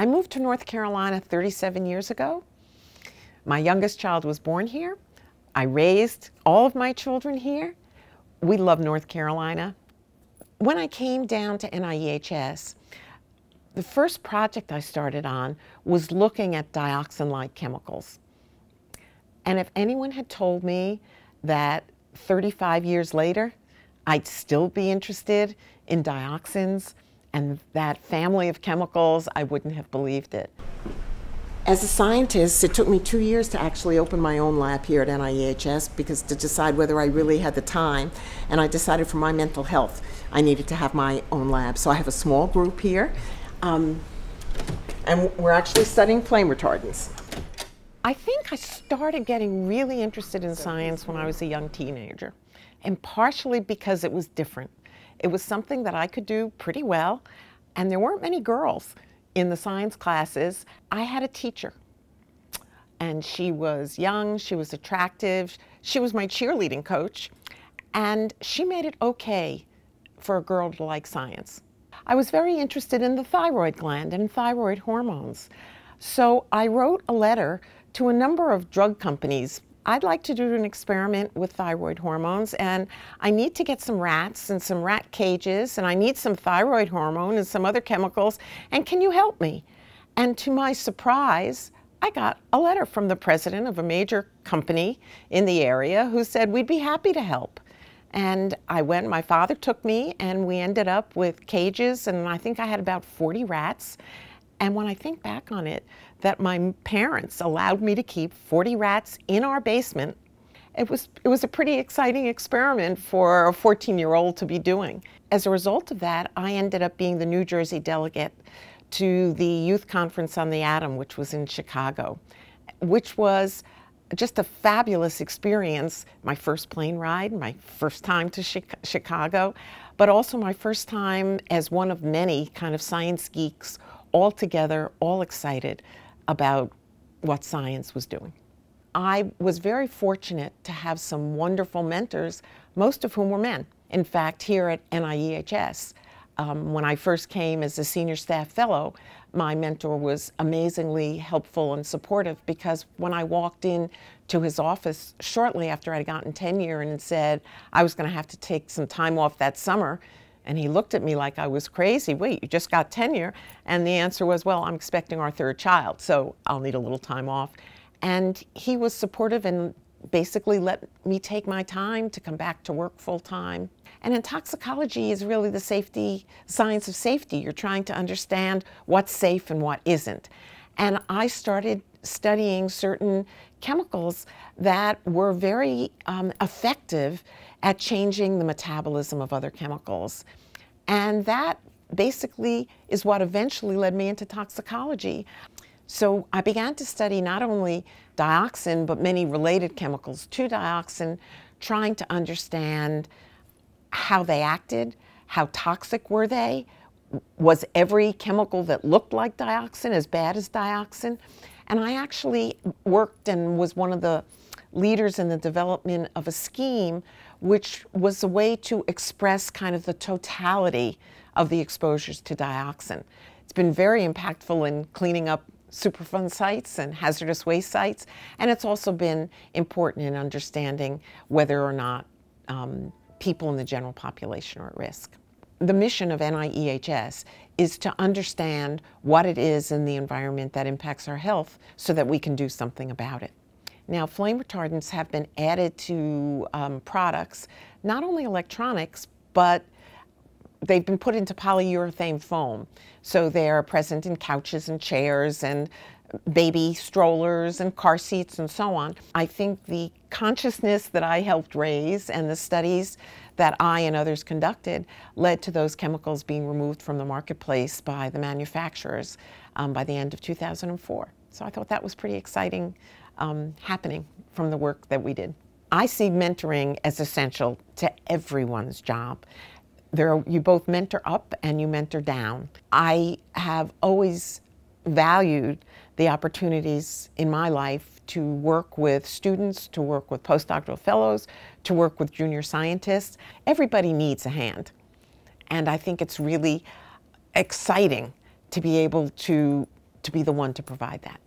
I moved to North Carolina 37 years ago. My youngest child was born here. I raised all of my children here. We love North Carolina. When I came down to NIEHS, the first project I started on was looking at dioxin like chemicals. And if anyone had told me that 35 years later, I'd still be interested in dioxins and that family of chemicals, I wouldn't have believed it. As a scientist, it took me two years to actually open my own lab here at NIEHS because to decide whether I really had the time. And I decided for my mental health, I needed to have my own lab. So I have a small group here. Um, and we're actually studying flame retardants. I think I started getting really interested in science when I was a young teenager, and partially because it was different. It was something that I could do pretty well, and there weren't many girls in the science classes. I had a teacher, and she was young, she was attractive, she was my cheerleading coach, and she made it okay for a girl to like science. I was very interested in the thyroid gland and thyroid hormones. So I wrote a letter to a number of drug companies I'd like to do an experiment with thyroid hormones, and I need to get some rats and some rat cages, and I need some thyroid hormone and some other chemicals, and can you help me? And to my surprise, I got a letter from the president of a major company in the area who said, We'd be happy to help. And I went, my father took me, and we ended up with cages, and I think I had about 40 rats. And when I think back on it, that my parents allowed me to keep 40 rats in our basement, it was, it was a pretty exciting experiment for a 14 year old to be doing. As a result of that, I ended up being the New Jersey delegate to the Youth Conference on the Atom, which was in Chicago, which was just a fabulous experience. My first plane ride, my first time to Chicago, but also my first time as one of many kind of science geeks all together, all excited about what science was doing. I was very fortunate to have some wonderful mentors, most of whom were men. In fact, here at NIEHS, um, when I first came as a senior staff fellow, my mentor was amazingly helpful and supportive because when I walked in to his office shortly after I'd gotten tenure and said I was going to have to take some time off that summer and he looked at me like I was crazy. Wait, you just got tenure? And the answer was, well, I'm expecting our third child, so I'll need a little time off. And he was supportive and basically let me take my time to come back to work full time. And in toxicology is really the safety science of safety. You're trying to understand what's safe and what isn't. And I started studying certain chemicals that were very um, effective at changing the metabolism of other chemicals. And that basically is what eventually led me into toxicology. So I began to study not only dioxin, but many related chemicals to dioxin, trying to understand how they acted, how toxic were they, was every chemical that looked like dioxin as bad as dioxin? And I actually worked and was one of the leaders in the development of a scheme which was a way to express kind of the totality of the exposures to dioxin. It's been very impactful in cleaning up Superfund sites and hazardous waste sites, and it's also been important in understanding whether or not um, people in the general population are at risk the mission of NIEHS is to understand what it is in the environment that impacts our health so that we can do something about it. Now, flame retardants have been added to um, products, not only electronics, but they've been put into polyurethane foam. So they are present in couches and chairs and baby strollers and car seats and so on. I think the consciousness that I helped raise and the studies that I and others conducted led to those chemicals being removed from the marketplace by the manufacturers um, by the end of 2004. So I thought that was pretty exciting um, happening from the work that we did. I see mentoring as essential to everyone's job. There, are, you both mentor up and you mentor down. I have always valued the opportunities in my life to work with students, to work with postdoctoral fellows, to work with junior scientists. Everybody needs a hand. And I think it's really exciting to be able to, to be the one to provide that.